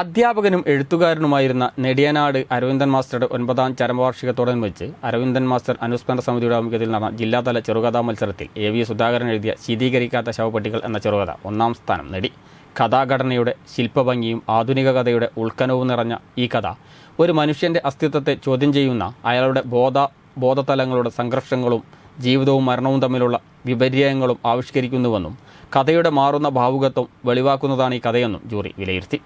അധ്യാപകനും എഴുത്തുകാരനുമായിരുന്ന നെടിയനാട് അരവിന്ദൻ മാസ്റ്ററുടെ ഒൻപതാം വെച്ച് അരവിന്ദൻ മാസ്റ്റർ അനുസ്മരണ സമിതിയുടെ ആഭിമുഖ്യത്തിൽ നടന്ന ജില്ലാതല ചെറുകഥാ മത്സരത്തിൽ എ വി സുധാകരൻ എഴുതിയ ശീതീകരിക്കാത്ത ശവപ്പെട്ടികൾ എന്ന ചെറുകഥ ഒന്നാം സ്ഥാനം നേടി കഥാഘടനയുടെ ശില്പഭംഗിയും ആധുനിക കഥയുടെ ഉൾക്കനവും നിറഞ്ഞ ഈ കഥ ഒരു മനുഷ്യൻ്റെ അസ്തിത്വത്തെ ചോദ്യം ചെയ്യുന്ന അയാളുടെ ബോധ ബോധതലങ്ങളുടെ സംഘർഷങ്ങളും ജീവിതവും മരണവും തമ്മിലുള്ള വിപര്യങ്ങളും ആവിഷ്കരിക്കുന്നുവെന്നും കഥയുടെ മാറുന്ന ഭാവുകത്വം വെളിവാക്കുന്നതാണ് ഈ കഥയെന്നും ജൂറി വിലയിരുത്തി